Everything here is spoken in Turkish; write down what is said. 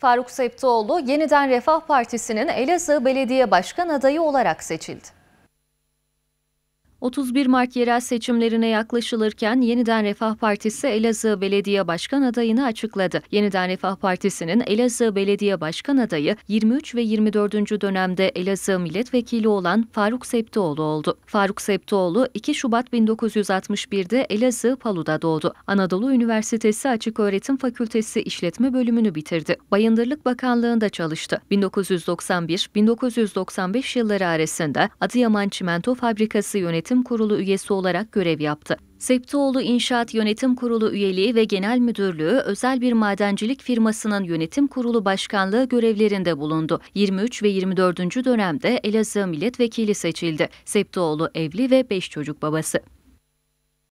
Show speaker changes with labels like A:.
A: Faruk Septoğlu yeniden Refah Partisi'nin Elazığ Belediye Başkan adayı olarak seçildi. 31 Mart yerel seçimlerine yaklaşılırken Yeniden Refah Partisi Elazığ Belediye Başkan adayını açıkladı. Yeniden Refah Partisi'nin Elazığ Belediye Başkan adayı 23 ve 24. dönemde Elazığ Milletvekili olan Faruk Septoğlu oldu. Faruk Septoğlu 2 Şubat 1961'de Elazığ Palu'da doğdu. Anadolu Üniversitesi Açık Öğretim Fakültesi İşletme Bölümünü bitirdi. Bayındırlık Bakanlığı'nda çalıştı. 1991-1995 yılları arasında Adıyaman Çimento Fabrikası yönetimi Yönetim Kurulu üyesi olarak görev yaptı. Septoğlu İnşaat Yönetim Kurulu üyeliği ve genel müdürlüğü özel bir madencilik firmasının yönetim kurulu başkanlığı görevlerinde bulundu. 23 ve 24. dönemde Elazığ milletvekili seçildi. Septoğlu evli ve 5 çocuk babası.